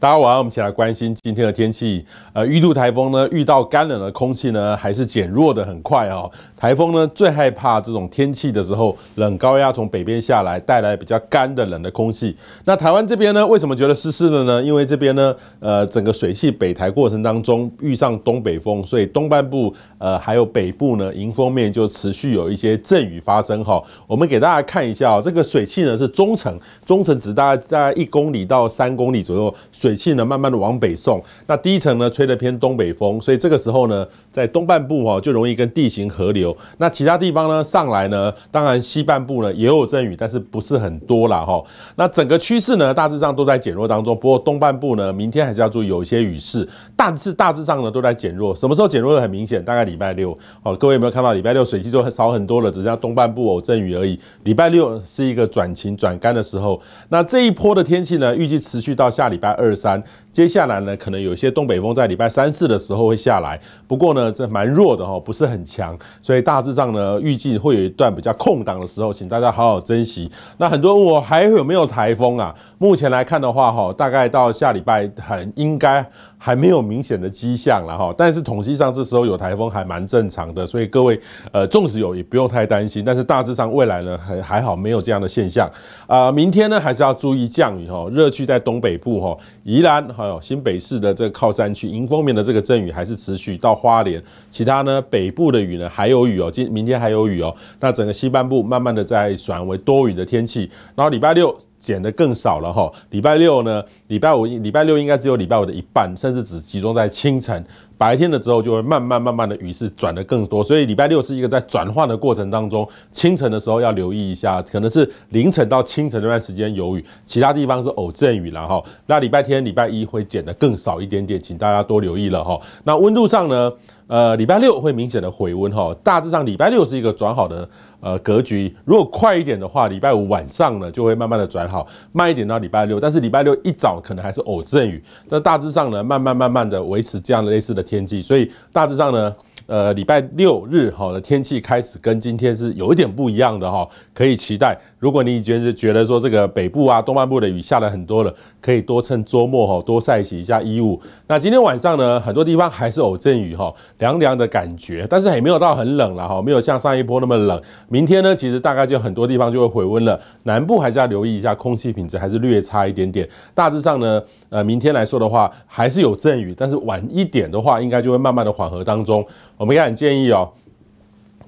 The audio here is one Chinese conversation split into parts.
大家晚上，我们一起来关心今天的天气。呃，玉度台风呢遇到干冷的空气呢，还是减弱的很快哦。台风呢最害怕这种天气的时候，冷高压从北边下来，带来比较干的冷的空气。那台湾这边呢，为什么觉得湿湿的呢？因为这边呢，呃，整个水汽北台过程当中遇上东北风，所以东半部呃还有北部呢，迎风面就持续有一些阵雨发生哈。我们给大家看一下哦，这个水汽呢是中层，中层只大概大概一公里到三公里左右水。水汽呢，慢慢的往北送。那第一层呢，吹的偏东北风，所以这个时候呢，在东半部哈，就容易跟地形合流。那其他地方呢，上来呢，当然西半部呢也有阵雨，但是不是很多了哈。那整个趋势呢，大致上都在减弱当中。不过东半部呢，明天还是要注意有一些雨势，但是大致上呢都在减弱。什么时候减弱的很明显？大概礼拜六。哦，各位有没有看到礼拜六水汽就少很多了？只是东半部偶阵雨而已。礼拜六是一个转晴转干的时候。那这一波的天气呢，预计持续到下礼拜二。三，接下来呢，可能有些东北风在礼拜三四的时候会下来，不过呢，这蛮弱的哈，不是很强，所以大致上呢，预计会有一段比较空档的时候，请大家好好珍惜。那很多我还有没有台风啊？目前来看的话哈，大概到下礼拜很应该还没有明显的迹象了哈，但是统计上这时候有台风还蛮正常的，所以各位呃，纵使有也不用太担心，但是大致上未来呢还还好没有这样的现象。啊，明天呢还是要注意降雨哈，热区在东北部哈，宜兰。哦，新北市的这个靠山区，迎风面的这个阵雨还是持续到花莲，其他呢北部的雨呢还有雨哦，今明天还有雨哦，那整个西半部慢慢的在转为多雨的天气，然后礼拜六。减的更少了哈，礼拜六呢，礼拜五礼拜六应该只有礼拜五的一半，甚至只集中在清晨，白天的时候就会慢慢慢慢的雨势转的更多，所以礼拜六是一个在转换的过程当中，清晨的时候要留意一下，可能是凌晨到清晨这段时间有雨，其他地方是偶阵雨了哈，那礼拜天礼拜一会减的更少一点点，请大家多留意了哈，那温度上呢？呃，礼拜六会明显的回温哈，大致上礼拜六是一个转好的呃格局。如果快一点的话，礼拜五晚上呢就会慢慢的转好，慢一点到礼拜六。但是礼拜六一早可能还是偶阵雨，那大致上呢，慢慢慢慢的维持这样的类似的天气。所以大致上呢，呃，礼拜六日哈的天气开始跟今天是有一点不一样的哈，可以期待。如果你觉得是觉得说这个北部啊、东半部的雨下了很多了，可以多趁周末哦、多晒洗一下衣物。那今天晚上呢，很多地方还是有阵雨哈，凉凉的感觉，但是也没有到很冷了哈，没有像上一波那么冷。明天呢，其实大概就很多地方就会回温了。南部还是要留意一下空气品质，还是略差一点点。大致上呢，呃，明天来说的话，还是有阵雨，但是晚一点的话，应该就会慢慢的缓和当中。我们也很建议哦。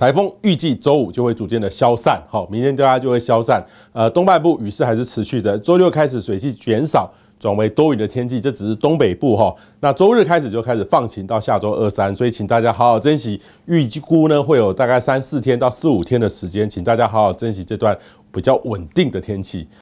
台风预计周五就会逐渐的消散，好，明天大家就会消散。呃，东半部雨势还是持续的，周六开始水汽减少，转为多雨的天气。这只是东北部哈，那周日开始就开始放晴，到下周二三，所以请大家好好珍惜。预计估呢会有大概三四天到四五天的时间，请大家好好珍惜这段比较稳定的天气。